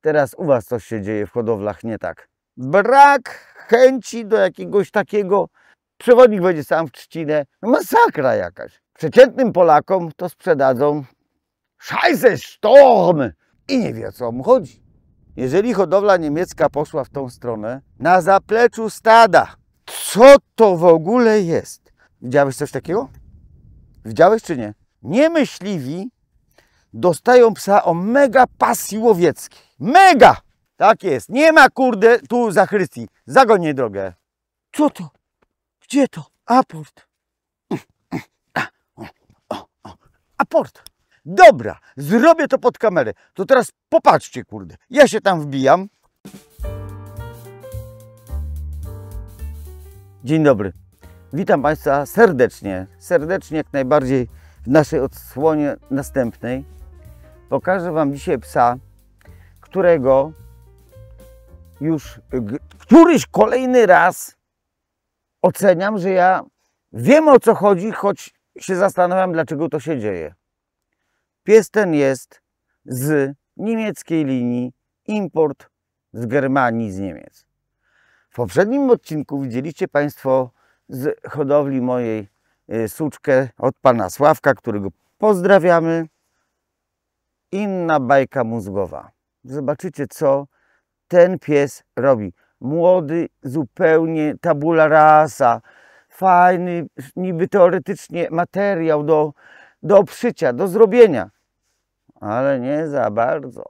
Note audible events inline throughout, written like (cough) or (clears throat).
Teraz u Was coś się dzieje w hodowlach nie tak. Brak chęci do jakiegoś takiego, przewodnik będzie sam w trzcinę, no masakra jakaś. Przeciętnym Polakom to sprzedadzą szajze sztorm i nie wie o co mu chodzi. Jeżeli hodowla niemiecka poszła w tą stronę, na zapleczu stada, co to w ogóle jest? Widziałeś coś takiego? Widziałeś czy nie? Niemyśliwi dostają psa o mega pasji łowieckiej. Mega! Tak jest. Nie ma kurde tu za Zagoń jej drogę. Co to? Gdzie to? Aport. Aport. Dobra, zrobię to pod kamerę. To teraz popatrzcie kurde. Ja się tam wbijam. Dzień dobry. Witam Państwa serdecznie, serdecznie jak najbardziej w naszej odsłonie następnej. Pokażę Wam dzisiaj psa, którego już któryś kolejny raz oceniam, że ja wiem o co chodzi, choć się zastanawiam, dlaczego to się dzieje. Pies ten jest z niemieckiej linii, import z Germanii, z Niemiec. W poprzednim odcinku widzieliście Państwo z hodowli mojej y, suczkę od pana Sławka, którego pozdrawiamy inna bajka mózgowa. Zobaczycie, co ten pies robi. Młody, zupełnie tabula rasa, fajny, niby teoretycznie materiał do, do obszycia, do zrobienia, ale nie za bardzo.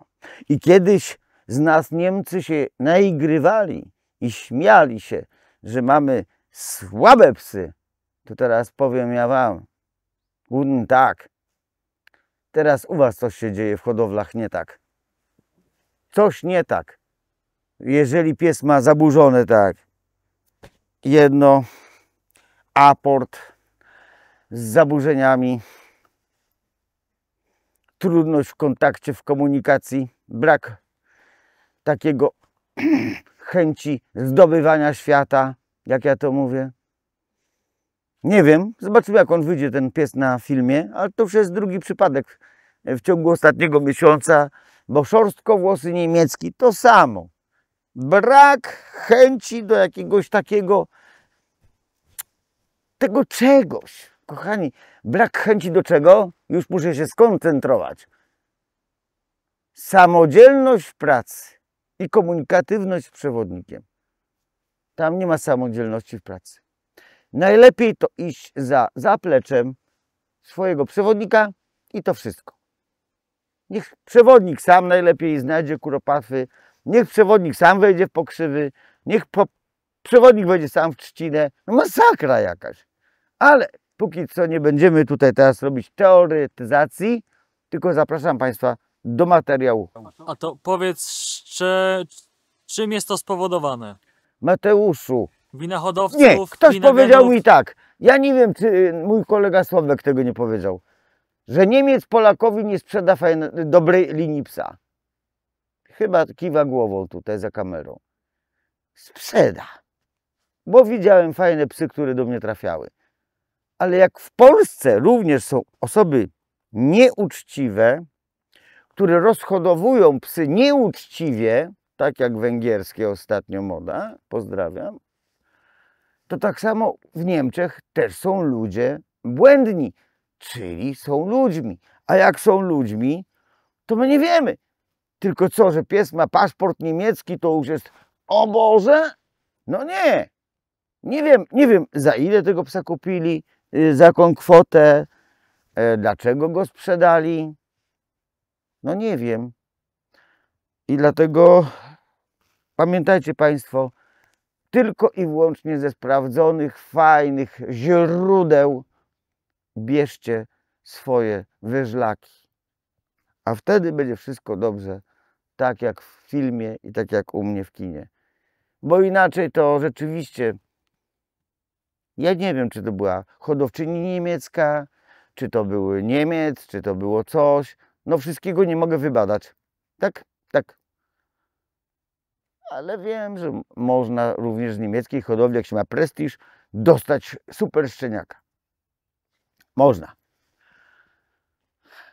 I kiedyś z nas Niemcy się naigrywali i śmiali się, że mamy słabe psy. To teraz powiem ja wam, guten tak Teraz u Was coś się dzieje w hodowlach nie tak. Coś nie tak. Jeżeli pies ma zaburzone tak jedno, aport z zaburzeniami, trudność w kontakcie, w komunikacji, brak takiego (clears throat) chęci zdobywania świata, jak ja to mówię, nie wiem, zobaczymy jak on wyjdzie ten pies na filmie, ale to już jest drugi przypadek w ciągu ostatniego miesiąca, bo szorstkowłosy niemiecki to samo. Brak chęci do jakiegoś takiego, tego czegoś. Kochani, brak chęci do czego? Już muszę się skoncentrować. Samodzielność w pracy i komunikatywność z przewodnikiem. Tam nie ma samodzielności w pracy. Najlepiej to iść za zapleczem swojego przewodnika i to wszystko. Niech przewodnik sam najlepiej znajdzie kuropatwy, niech przewodnik sam wejdzie w pokrzywy, niech po... przewodnik wejdzie sam w trzcinę. No masakra jakaś. Ale póki co nie będziemy tutaj teraz robić teoretyzacji, tylko zapraszam Państwa do materiału. A to powiedz, czy, czym jest to spowodowane? Mateuszu, Wina hodowców? Nie, ktoś powiedział mi tak. Ja nie wiem, czy y, mój kolega Sławek tego nie powiedział. Że Niemiec Polakowi nie sprzeda fajne, dobrej linii psa. Chyba kiwa głową tutaj za kamerą. Sprzeda. Bo widziałem fajne psy, które do mnie trafiały. Ale jak w Polsce również są osoby nieuczciwe, które rozhodowują psy nieuczciwie, tak jak węgierskie ostatnio moda, pozdrawiam, to tak samo w Niemczech też są ludzie błędni, czyli są ludźmi. A jak są ludźmi, to my nie wiemy. Tylko co, że pies ma paszport niemiecki, to już jest o Boże? No nie. Nie wiem, nie wiem za ile tego psa kupili, y, za jaką kwotę, e, dlaczego go sprzedali. No nie wiem. I dlatego pamiętajcie Państwo, tylko i wyłącznie ze sprawdzonych, fajnych źródeł bierzcie swoje wyżlaki. A wtedy będzie wszystko dobrze, tak jak w filmie i tak jak u mnie w kinie. Bo inaczej to rzeczywiście, ja nie wiem, czy to była hodowczyni niemiecka, czy to były Niemiec, czy to było coś. No wszystkiego nie mogę wybadać. Tak, tak ale wiem, że można również z niemieckiej hodowli, jak się ma prestiż, dostać super szczeniaka. Można.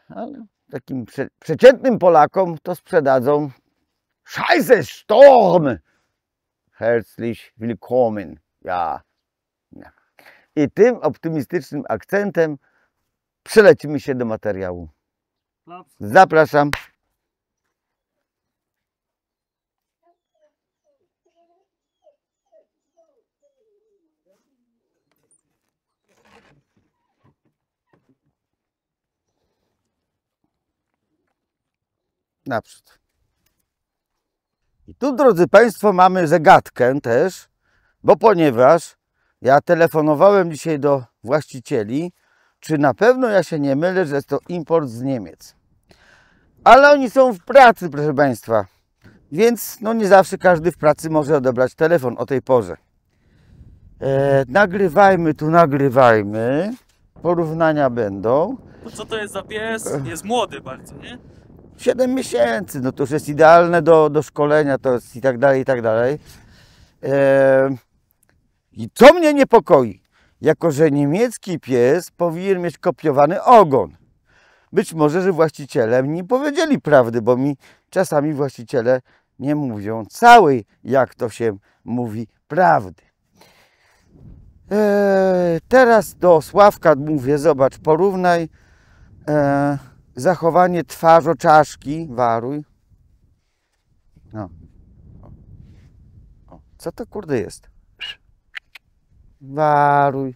Ale takim prze przeciętnym Polakom to sprzedadzą Scheiße Sturm! Herzlich willkommen. Ja. ja. I tym optymistycznym akcentem przelecimy się do materiału. Zapraszam. naprzód. I tu, drodzy Państwo, mamy zagadkę też, bo ponieważ ja telefonowałem dzisiaj do właścicieli, czy na pewno ja się nie mylę, że jest to import z Niemiec. Ale oni są w pracy, proszę Państwa, więc no nie zawsze każdy w pracy może odebrać telefon o tej porze. E, nagrywajmy tu, nagrywajmy. Porównania będą. co to jest za pies? Jest młody bardzo, nie? 7 miesięcy, no to już jest idealne do, do szkolenia, to jest i tak dalej, i tak dalej. I co mnie niepokoi? Jako, że niemiecki pies powinien mieć kopiowany ogon. Być może, że właściciele mi nie powiedzieli prawdy, bo mi czasami właściciele nie mówią całej, jak to się mówi, prawdy. E, teraz do Sławka mówię, zobacz, porównaj. E, zachowanie twarzo czaszki, waruj. No. Co to kurde jest? Waruj.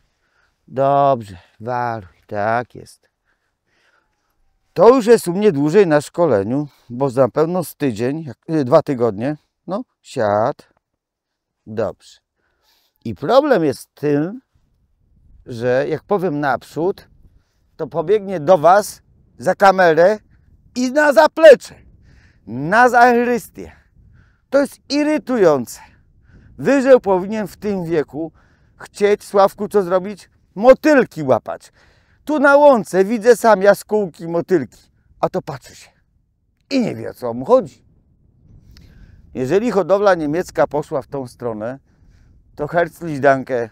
Dobrze, waruj. Tak jest. To już jest u mnie dłużej na szkoleniu, bo na pewno z tydzień, y, dwa tygodnie. No, siad. Dobrze. I problem jest tym, że jak powiem naprzód, to pobiegnie do Was za kamerę i na zaplecze, na zachrystię. To jest irytujące. Wyżeł powinien w tym wieku chcieć, Sławku, co zrobić? Motylki łapać. Tu na łące widzę sam jaskółki, motylki. A to patrzy się i nie wie, o co mu chodzi. Jeżeli hodowla niemiecka poszła w tą stronę, to herzlich danke,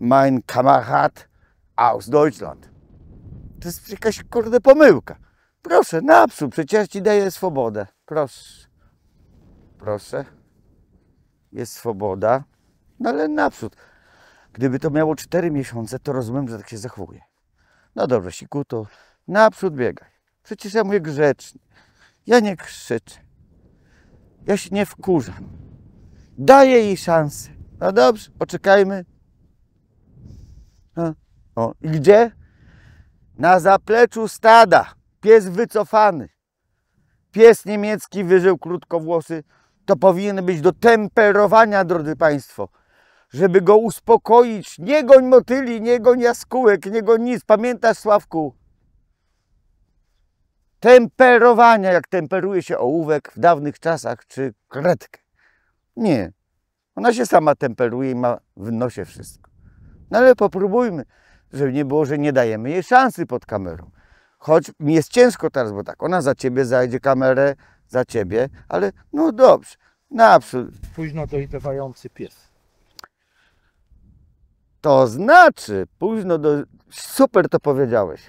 mein Kamerad aus Deutschland. To jest jakaś kurde pomyłka. Proszę, napsuł, przecież ci daję swobodę. Proszę. Proszę. Jest swoboda. No ale napsud. Gdyby to miało 4 miesiące, to rozumiem, że tak się zachowuje. No dobrze, sikuto naprzód biegaj. Przecież ja mówię grzecznie. Ja nie krzyczę. Ja się nie wkurzam. Daję jej szansę. No dobrze, poczekajmy. O, i gdzie? Na zapleczu stada. Pies wycofany. Pies niemiecki wyżył krótkowłosy. To powinien być do temperowania, drodzy Państwo. Żeby go uspokoić. Nie goń motyli, nie goń jaskółek, nie goń nic. Pamiętasz, Sławku? Temperowania, jak temperuje się ołówek w dawnych czasach, czy kredkę. Nie. Ona się sama temperuje i ma w nosie wszystko. No ale popróbujmy żeby nie było, że nie dajemy jej szansy pod kamerą. Choć mi jest ciężko teraz, bo tak, ona za ciebie zajdzie kamerę, za ciebie, ale no dobrze, naprzód. Późno dojrzewający pies. To znaczy, późno do... Super to powiedziałeś.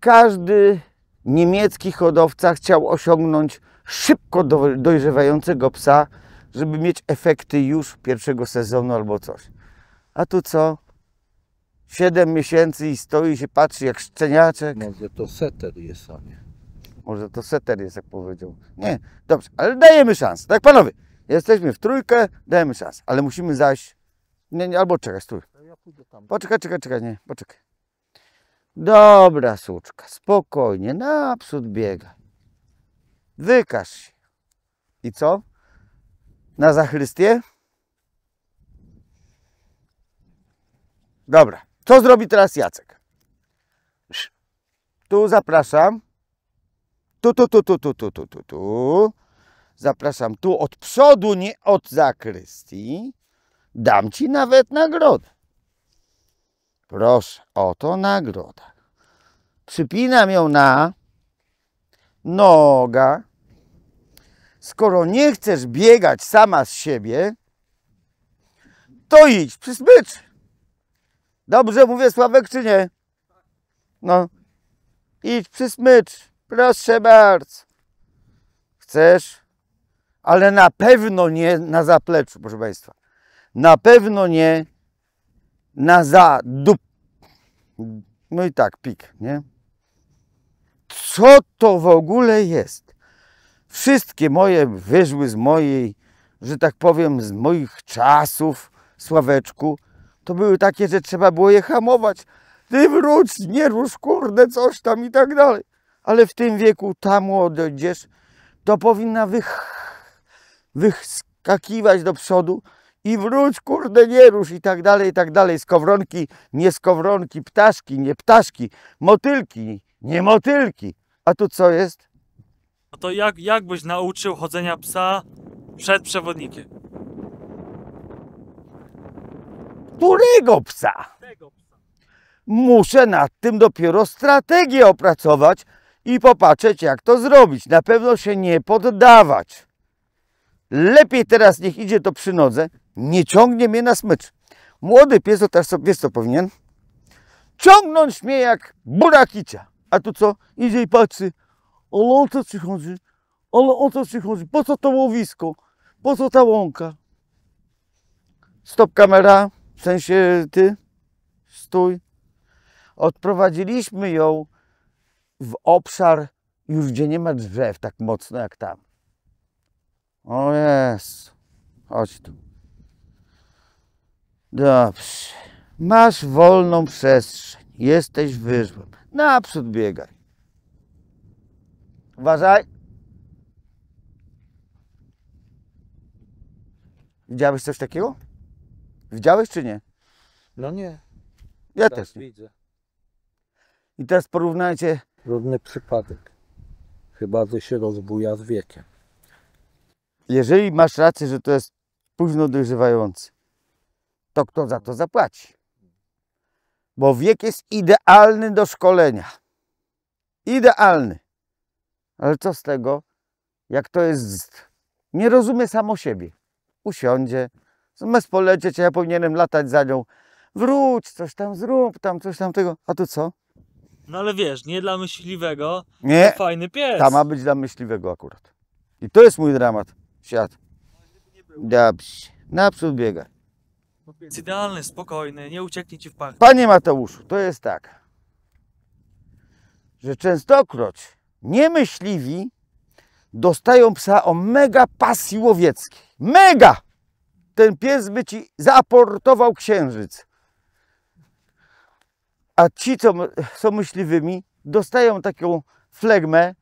Każdy niemiecki hodowca chciał osiągnąć szybko do, dojrzewającego psa, żeby mieć efekty już pierwszego sezonu albo coś. A tu co? 7 miesięcy i stoi się patrzy jak szczeniaczek. Może to seter jest, a nie. Może to seter jest, jak powiedział. Nie, dobrze, ale dajemy szansę. Tak, panowie, jesteśmy w trójkę, dajemy szansę. Ale musimy zaś... Nie, nie albo czekać, tu. Poczekaj, czekaj, czekaj, nie, poczekaj. Dobra, suczka, spokojnie, naprzód biega. Wykaż się. I co? Na zachrystię? Dobra. Co zrobi teraz Jacek? Tu zapraszam. Tu, tu, tu, tu, tu, tu, tu, tu, tu. Zapraszam tu od przodu, nie od zakrystii. Dam ci nawet nagrodę. Proszę, oto nagroda. Przypinam ją na noga. Skoro nie chcesz biegać sama z siebie, to idź przy smyczy. Dobrze mówię Sławek czy nie? No. Idź przy smycz. Proszę bardzo. Chcesz? Ale na pewno nie na zapleczu, proszę Państwa. Na pewno nie na za dup. No i tak, pik, nie? Co to w ogóle jest? Wszystkie moje wyżły z mojej, że tak powiem, z moich czasów, Sławeczku, to były takie, że trzeba było je hamować. Ty wróć, nie rusz, kurde, coś tam i tak dalej. Ale w tym wieku ta młodzież to powinna wych, wyskakiwać do przodu i wróć, kurde, nie rusz i tak dalej, i tak dalej. Skowronki, nie skowronki, ptaszki, nie ptaszki, motylki, nie motylki. A tu co jest? A no to jak, jak byś nauczył chodzenia psa przed przewodnikiem? Którego psa? Muszę nad tym dopiero strategię opracować i popatrzeć jak to zrobić. Na pewno się nie poddawać. Lepiej teraz niech idzie to przy nodze, nie ciągnie mnie na smycz. Młody pies to teraz wiesz co powinien? Ciągnąć mnie jak burakicia. A tu co? Idzie i patrzy. Ale o co ci chodzi? Ale o co ci chodzi? Po co to łowisko? Po co ta łąka? Stop kamera w sensie ty, stój. Odprowadziliśmy ją w obszar już, gdzie nie ma drzew tak mocno jak tam. O jest. Chodź tu. Dobrze. Masz wolną przestrzeń. Jesteś wyżłym. Naprzód biegaj. Uważaj. Widziałeś coś takiego? Widziałeś czy nie? No nie. Ja też nie. widzę. I teraz porównajcie. Równy przypadek. Chyba, że się rozbuja z wiekiem. Jeżeli masz rację, że to jest późno dojrzewający, to kto za to zapłaci? Bo wiek jest idealny do szkolenia. Idealny. Ale co z tego, jak to jest. Nie rozumie samo siebie. Usiądzie, Zamiast polecieć, ja powinienem latać za nią. Wróć, coś tam zrób, tam coś tam tego. A tu co? No ale wiesz, nie dla myśliwego, nie. fajny pies. Ta ma być dla myśliwego akurat. I to jest mój dramat. Siad. Dobrze. Naprzód biega. Jest idealny, spokojny, nie ucieknie ci w pach. Panie Mateuszu, to jest tak, że częstokroć niemyśliwi dostają psa o mega pasji łowieckiej. Mega! ten pies by ci zaaportował księżyc. A ci, co są myśliwymi, dostają taką flegmę,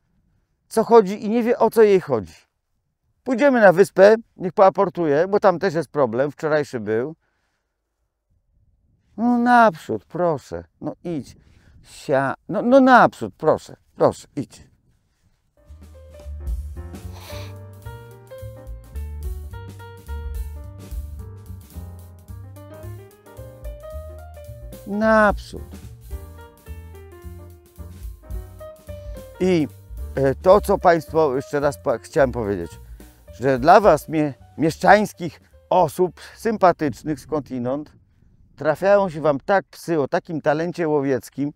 co chodzi i nie wie, o co jej chodzi. Pójdziemy na wyspę, niech poaportuje, bo tam też jest problem, wczorajszy był. No naprzód, proszę, no idź. Sia... No, no naprzód, proszę, proszę, idź. naprzód. I e, to, co Państwo, jeszcze raz chciałem powiedzieć, że dla Was, mie mieszczańskich osób sympatycznych skądinąd, trafiają się Wam tak psy o takim talencie łowieckim,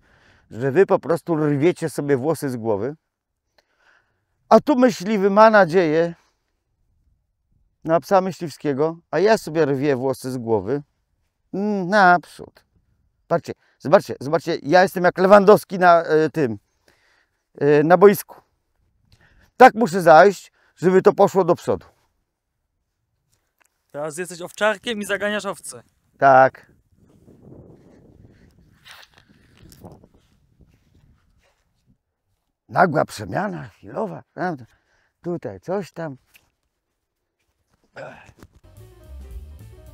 że Wy po prostu rwiecie sobie włosy z głowy, a tu myśliwy ma nadzieję na psa myśliwskiego, a ja sobie rwię włosy z głowy mm, naprzód. Patrzcie, zobaczcie, zobaczcie, ja jestem jak Lewandowski na y, tym, y, na boisku. Tak muszę zajść, żeby to poszło do przodu. Teraz jesteś owczarkiem i zaganiasz owce. Tak. Nagła przemiana, chwilowa, prawda? Tutaj coś tam.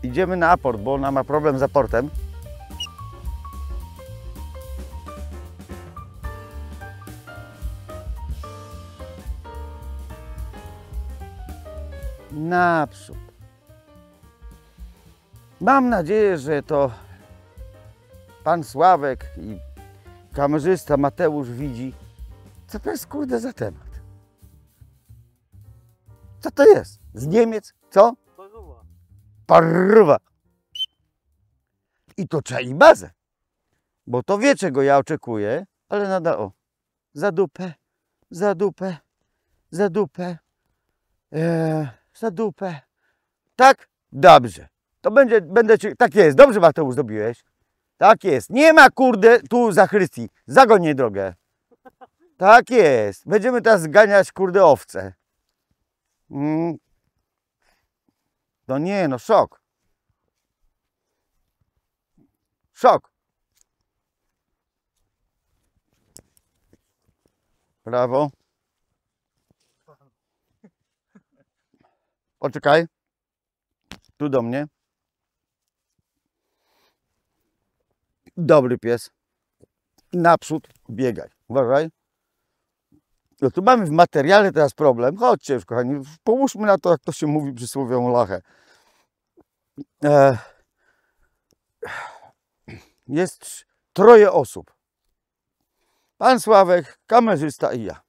Idziemy na aport, bo ona ma problem z aportem. naprzód. Mam nadzieję, że to pan Sławek i kamerzysta Mateusz widzi, co to jest kurde za temat. Co to jest? Z Niemiec? Co? Parwa. I to czeli bazę. Bo to wie, czego ja oczekuję, ale nadal o. Za dupę, za dupę, za dupę. Eee, za dupę. Tak? Dobrze. To będzie, będę ci... Tak jest. Dobrze, Mateusz, zrobiłeś. Tak jest. Nie ma, kurde, tu zachrystii. zagonię drogę. Tak jest. Będziemy teraz zganiać, kurde, owce. Mm. No nie, no szok. Szok. Brawo. Poczekaj. Tu do mnie. Dobry pies. Naprzód biegaj. Uważaj. No tu mamy w materiale teraz problem. Chodźcie już, kochani. Połóżmy na to, jak to się mówi przysłowią lachę. E... Jest troje osób. Pan Sławek, kamerzysta i ja.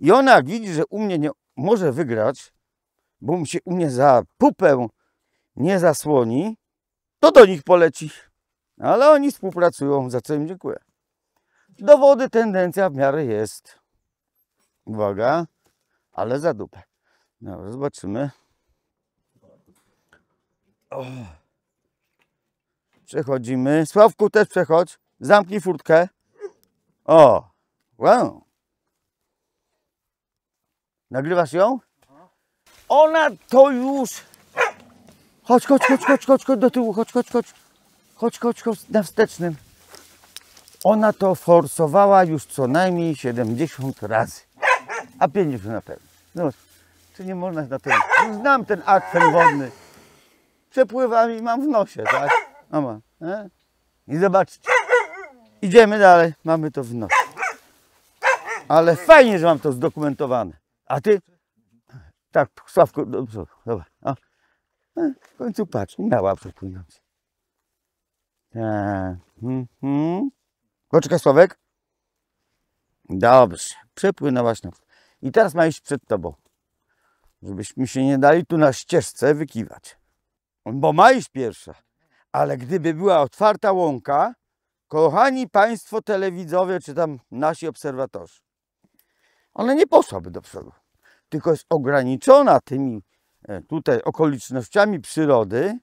I ona, jak widzi, że u mnie nie może wygrać, bo mu się u mnie za pupę nie zasłoni, to do nich poleci. Ale oni współpracują, za co im dziękuję. Dowody tendencja w miarę jest. Uwaga, ale za dupę. Dobra, zobaczymy. O. Przechodzimy. Sławku, też przechodź. Zamknij furtkę. O, wow. Nagrywasz ją? Ona to już... Chodź, chodź, chodź, chodź, chodź, chodź do tyłu, chodź, chodź, chodź. Chodź, chodź, chodź, na wstecznym. Ona to forsowała już co najmniej 70 razy. A 50 na pewno. No, czy nie można na ten... No, znam ten akwen wodny. Przepływam i mam w nosie, tak? Mama, e? I zobaczcie. Idziemy dalej, mamy to w nosie. Ale fajnie, że mam to zdokumentowane. A ty? Tak, Sławku, do no, przodu, dobra. O. No. No, w końcu patrz, na łapę płynąc. Tak. Mhm. Poczekaj, Sławek. Dobrze, przepłynęłaś na I teraz ma iść przed tobą. Żebyśmy się nie dali tu na ścieżce wykiwać. Bo ma iść pierwsza. Ale gdyby była otwarta łąka, kochani Państwo telewidzowie, czy tam nasi obserwatorzy, ona nie poszłaby do przodu tylko jest ograniczona tymi e, tutaj okolicznościami przyrody,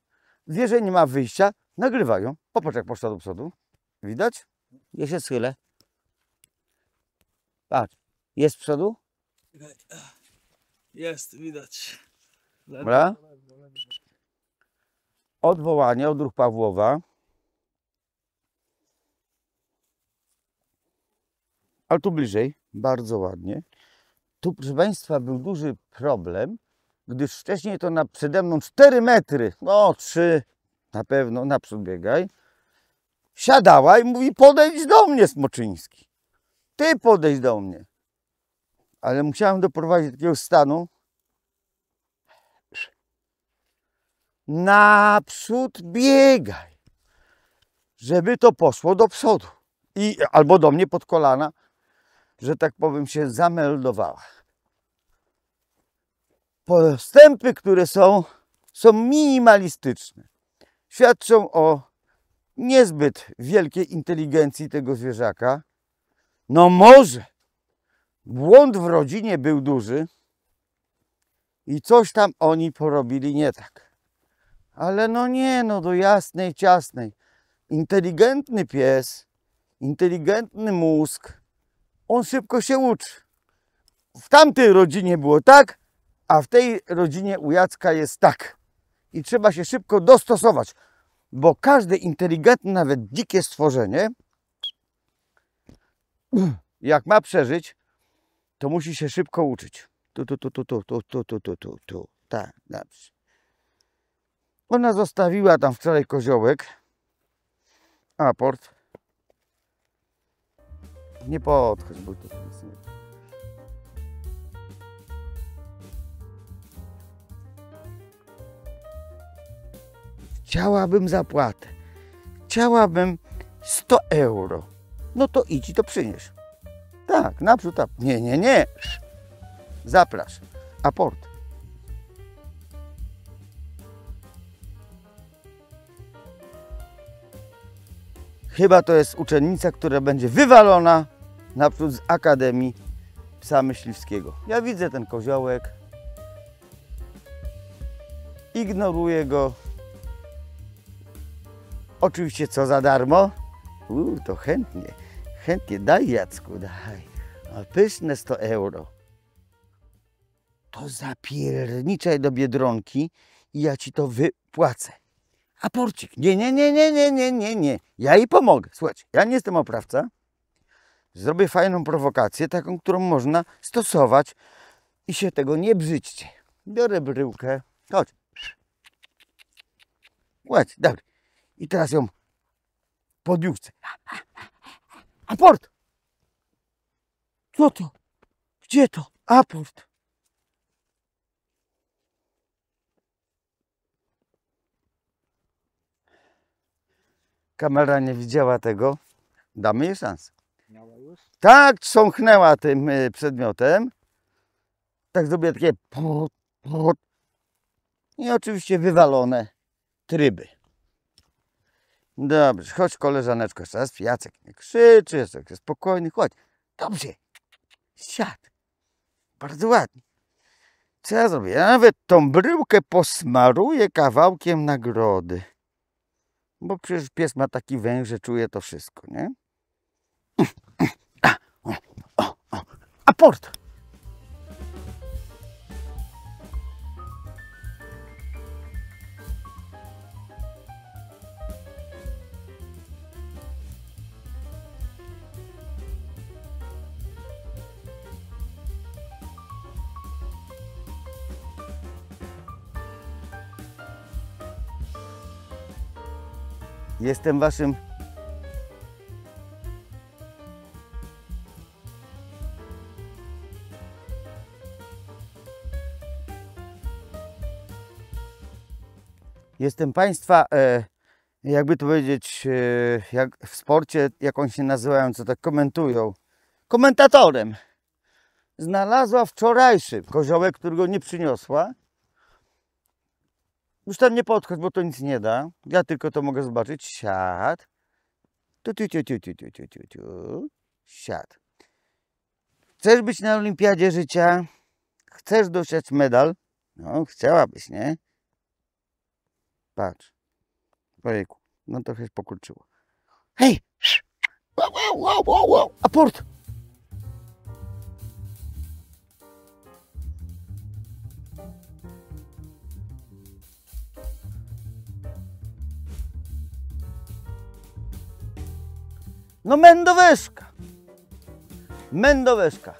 wie, nie ma wyjścia, nagrywają. Popatrz jak poszła do przodu. Widać? Ja się schylę. Patrz. Jest z przodu? Jest, widać. Dobra. Odwołanie, odruch Pawłowa. Ale tu bliżej, bardzo ładnie. Tu, proszę Państwa, był duży problem, gdyż wcześniej to na, przede mną 4 metry, no 3 na pewno, naprzód biegaj, siadała i mówi podejdź do mnie Smoczyński. Ty podejdź do mnie. Ale musiałem doprowadzić do takiego stanu. Naprzód biegaj. Żeby to poszło do przodu. I, albo do mnie pod kolana że tak powiem, się zameldowała. Postępy, które są, są minimalistyczne. Świadczą o niezbyt wielkiej inteligencji tego zwierzaka. No może błąd w rodzinie był duży i coś tam oni porobili nie tak. Ale no nie, no do jasnej, ciasnej. Inteligentny pies, inteligentny mózg, on szybko się uczy. W tamtej rodzinie było tak, a w tej rodzinie u Jacka jest tak. I trzeba się szybko dostosować, bo każde inteligentne, nawet dzikie stworzenie, jak ma przeżyć, to musi się szybko uczyć. Tu, tu, tu, tu, tu, tu, tu, tu, tu, tu, tu. Tak, dobrze. Ona zostawiła tam wczoraj koziołek, aport. Nie podchodź, bo to nic nie. Chciałabym zapłatę. Chciałabym 100 euro. No to idź i to przynieś. Tak, naprzód. A... Nie, nie, nie. Zaplasz. Aport. Chyba to jest uczennica, która będzie wywalona naprzód z Akademii Psa Myśliwskiego. Ja widzę ten koziołek, ignoruję go. Oczywiście co za darmo? Uuu, to chętnie, chętnie, daj Jacku, daj. A pyszne 100 euro. To zapierniczaj do Biedronki i ja ci to wypłacę. A porcik, nie, nie, nie, nie, nie, nie, nie, nie. Ja jej pomogę. Słuchaj, ja nie jestem oprawca, Zrobię fajną prowokację, taką, którą można stosować i się tego nie brzydźcie. Biorę bryłkę. Chodź. Ładź, dobry. I teraz ją podjuchcę. Aport! Co to? Gdzie to? Aport. Kamera nie widziała tego. Damy jej szansę. Tak, cąchnęła tym y, przedmiotem. Tak zrobię takie I oczywiście wywalone tryby. Dobrze, chodź koleżaneczko, czas, Jacek nie krzyczy, jest, jest spokojny, chodź. Dobrze, siad. Bardzo ładnie. Co ja zrobię? Ja nawet tą bryłkę posmaruję kawałkiem nagrody. Bo przecież pies ma taki węż, że czuje to wszystko, nie? port. Jestem waszym Jestem Państwa, e, jakby to powiedzieć, e, jak w sporcie, jak oni się nazywają, co tak komentują, komentatorem. Znalazła wczorajszy koziołek, którego nie przyniosła. Już tam nie podchodź, bo to nic nie da. Ja tylko to mogę zobaczyć. Siad. Tu, tu, tu, tu, tu, tu, tu, tu. Siad. Chcesz być na olimpiadzie życia? Chcesz dostać medal? No, chciałabyś, nie? Patrz. Ojejku, no trochę się pokurczyło. Hej! Wow, wow, wow, wow, aport! No Mendoweska. Mendoweska.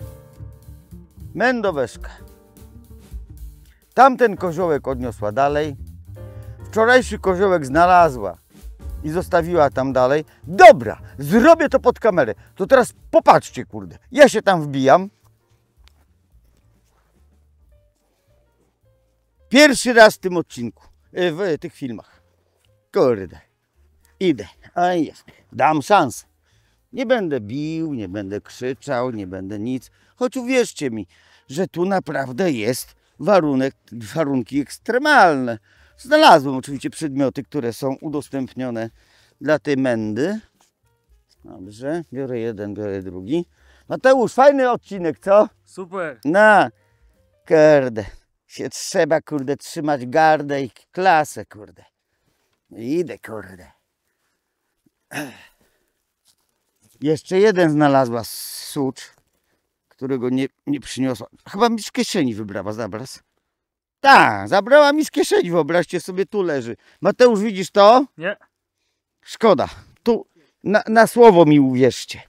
Mendoweska. Tamten koziołek odniosła dalej wczorajszy koziołek znalazła i zostawiła tam dalej. Dobra, zrobię to pod kamerę. To teraz popatrzcie, kurde. Ja się tam wbijam. Pierwszy raz w tym odcinku, e, w tych filmach. Kurde. Idę. A jest. Dam szansę. Nie będę bił, nie będę krzyczał, nie będę nic. Choć uwierzcie mi, że tu naprawdę jest warunek, warunki ekstremalne. Znalazłem oczywiście przedmioty, które są udostępnione dla tej mędy. Dobrze, biorę jeden, biorę drugi. Mateusz, fajny odcinek, co? Super. Na, kurde, się trzeba, kurde, trzymać gardę i klasę, kurde. Idę, kurde. (clears throat) Jeszcze jeden znalazła sucz, którego nie, nie przyniosła. Chyba mi z kieszeni wybrała zabraz. Tak, zabrała mi z kieszeni, wyobraźcie sobie, tu leży. Mateusz, widzisz to? Nie. Szkoda. Tu na, na słowo mi uwierzcie.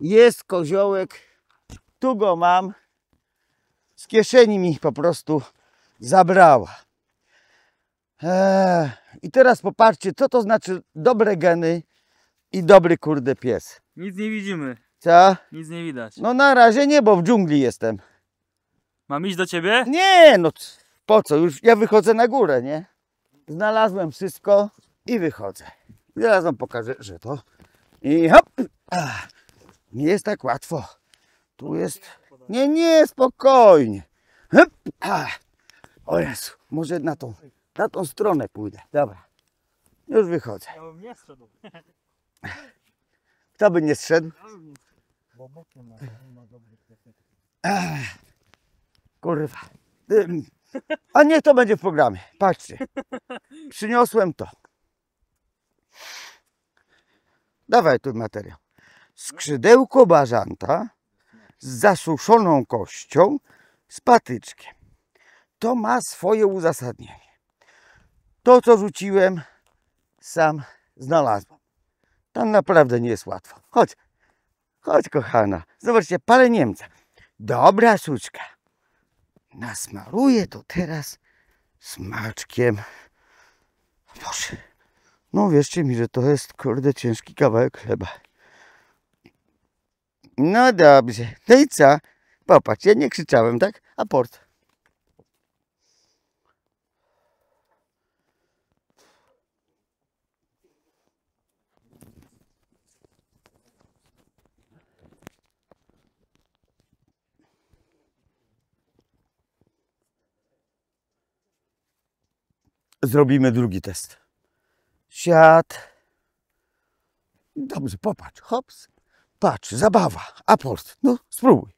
Jest koziołek, tu go mam. Z kieszeni mi po prostu zabrała. Eee, I teraz popatrzcie, co to znaczy dobre geny i dobry kurde pies. Nic nie widzimy. Co? Nic nie widać. No na razie nie, bo w dżungli jestem. Mam iść do ciebie? Nie, no po co, już ja wychodzę na górę, nie? Znalazłem wszystko i wychodzę. Zaraz wam pokażę, że to i hop! Ach, nie jest tak łatwo. Tu jest... Nie, nie, spokojnie. Hop! Ach. O Jezu, może na tą, na tą stronę pójdę. Dobra, już wychodzę. Ja bym nie zszedł. Kto by nie zszedł? Bo ma dobry ah. Kurwa. A nie, to będzie w programie. Patrzcie. Przyniosłem to. Dawaj tu materiał. Skrzydełko bażanta z zasuszoną kością, z patyczkiem. To ma swoje uzasadnienie. To, co rzuciłem, sam znalazłem. Tam naprawdę nie jest łatwo. Chodź, chodź kochana. Zobaczcie, palę Niemca. Dobra suczka nasmaruję to teraz smaczkiem. Boże. No wierzcie mi, że to jest kurde ciężki kawałek chleba. No dobrze. No i co? Popatrz, ja nie krzyczałem, tak? Aport. zrobimy drugi test. Siad. Dobrze, popatrz. Hops. Patrz, zabawa. Aport. No, spróbuj.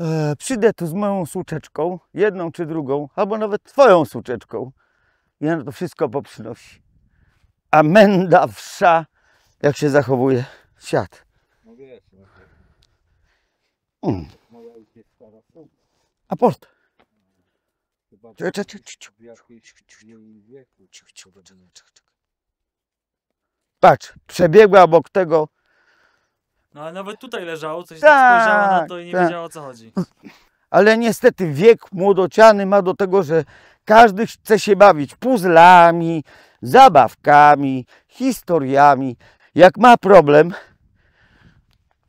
E, przyjdę tu z moją słuczeczką, jedną czy drugą, albo nawet twoją słuczeczką. I ona to wszystko poprzynosi. Amenda wsza, jak się zachowuje Siad. Mm. A port? Patrz, przebiegła obok tego. No ale nawet tutaj leżało, coś tak, tak spojrzała na to i nie tak. o co chodzi. (laughs) Ale niestety wiek młodociany ma do tego, że każdy chce się bawić puzzlami, zabawkami, historiami. Jak ma problem,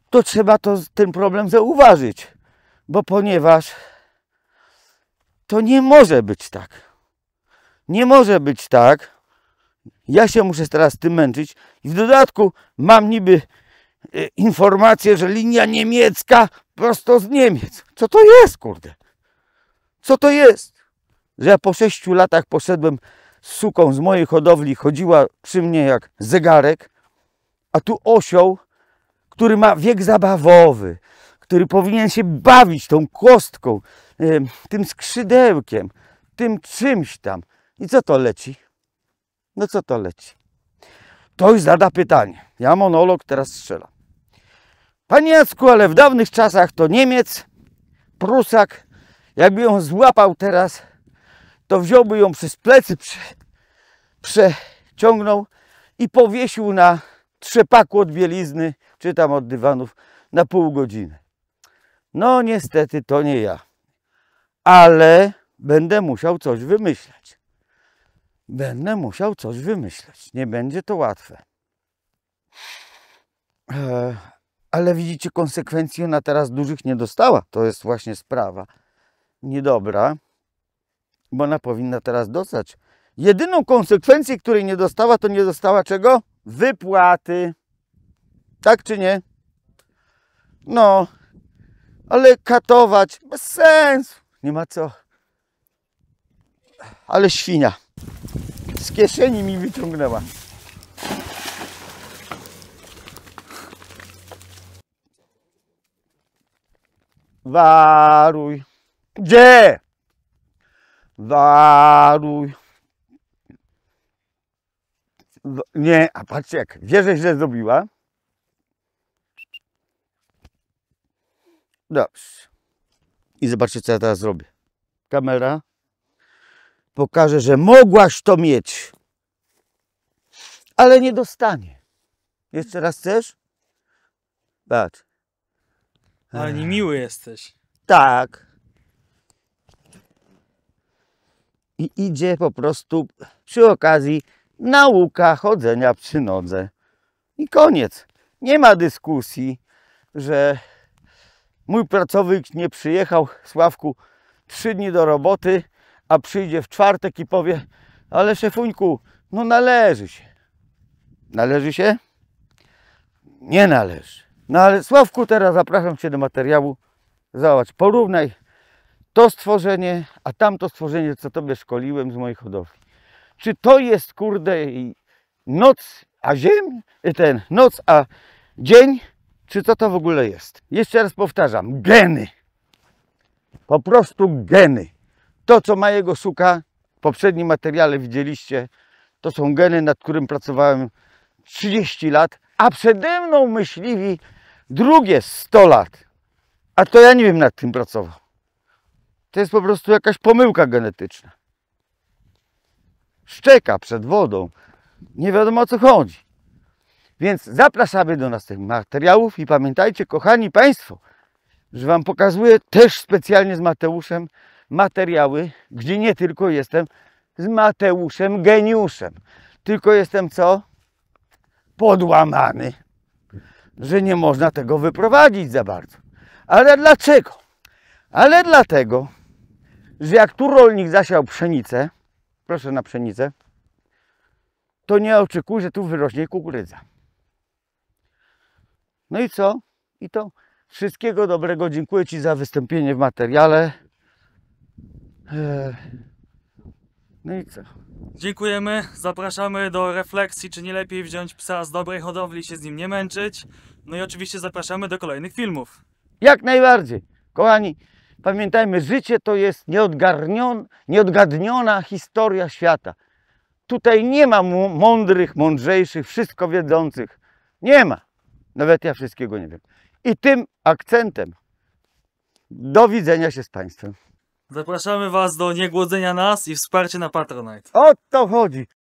to trzeba to, ten problem zauważyć, bo ponieważ to nie może być tak. Nie może być tak. Ja się muszę teraz tym męczyć i w dodatku mam niby e, informację, że linia niemiecka prosto z Niemiec. Co to jest, kurde? Co to jest? Że ja po sześciu latach poszedłem z suką z mojej hodowli, chodziła przy mnie jak zegarek, a tu osioł który ma wiek zabawowy, który powinien się bawić tą kostką, e, tym skrzydełkiem, tym czymś tam. I co to leci? No co to leci? już zada pytanie. Ja monolog teraz strzela. Panie Jacku, ale w dawnych czasach to Niemiec, Prusak, jakby ją złapał teraz, to wziąłby ją przez plecy, prze, przeciągnął i powiesił na trzepaku od bielizny czy tam od dywanów na pół godziny. No niestety to nie ja, ale będę musiał coś wymyślać. Będę musiał coś wymyśleć. Nie będzie to łatwe. E, ale widzicie, konsekwencji ona teraz dużych nie dostała. To jest właśnie sprawa niedobra, bo ona powinna teraz dostać. Jedyną konsekwencję, której nie dostała, to nie dostała czego? Wypłaty. Tak czy nie? No, ale katować bez sensu. Nie ma co. Ale świnia. Z kieszeni mi wyciągnęła. Waruj. Gdzie? Waruj. Nie, a patrzcie jak wierzę że zrobiła. Dobrze. I zobaczcie, co ja teraz zrobię. Kamera. Pokażę, że mogłaś to mieć. Ale nie dostanie. Jeszcze raz chcesz? Patrz. Ale niemiły jesteś. Tak. I idzie po prostu przy okazji nauka chodzenia przy nodze. I koniec. Nie ma dyskusji, że Mój pracownik nie przyjechał, Sławku, trzy dni do roboty, a przyjdzie w czwartek i powie, ale szefuńku, no należy się. Należy się? Nie należy. No ale Sławku, teraz zapraszam Cię do materiału. Zobacz, porównaj to stworzenie, a tamto stworzenie, co Tobie szkoliłem z mojej hodowli. Czy to jest, kurde, noc, a ziemi, ten, noc, a dzień, czy co to w ogóle jest. Jeszcze raz powtarzam, geny. Po prostu geny. To, co ma jego szuka, w poprzednim materiale widzieliście, to są geny, nad którym pracowałem 30 lat, a przede mną myśliwi drugie 100 lat. A to ja nie wiem, nad tym pracował. To jest po prostu jakaś pomyłka genetyczna. Szczeka przed wodą. Nie wiadomo o co chodzi. Więc zapraszamy do nas tych materiałów i pamiętajcie, kochani Państwo, że Wam pokazuję też specjalnie z Mateuszem materiały, gdzie nie tylko jestem z Mateuszem geniuszem, tylko jestem co? Podłamany, że nie można tego wyprowadzić za bardzo. Ale dlaczego? Ale dlatego, że jak tu rolnik zasiał pszenicę, proszę na pszenicę, to nie oczekuj, że tu wyrośnie kukurydza. No i co? I to wszystkiego dobrego. Dziękuję Ci za wystąpienie w materiale. No i co? Dziękujemy, zapraszamy do refleksji, czy nie lepiej wziąć psa z dobrej hodowli, się z nim nie męczyć. No i oczywiście zapraszamy do kolejnych filmów. Jak najbardziej. Kochani, pamiętajmy, życie to jest nieodgadniona historia świata. Tutaj nie ma mądrych, mądrzejszych, wszystko wiedzących. Nie ma. Nawet ja wszystkiego nie wiem. I tym akcentem do widzenia się z Państwem. Zapraszamy Was do niegłodzenia nas i wsparcia na Patronite. O to chodzi.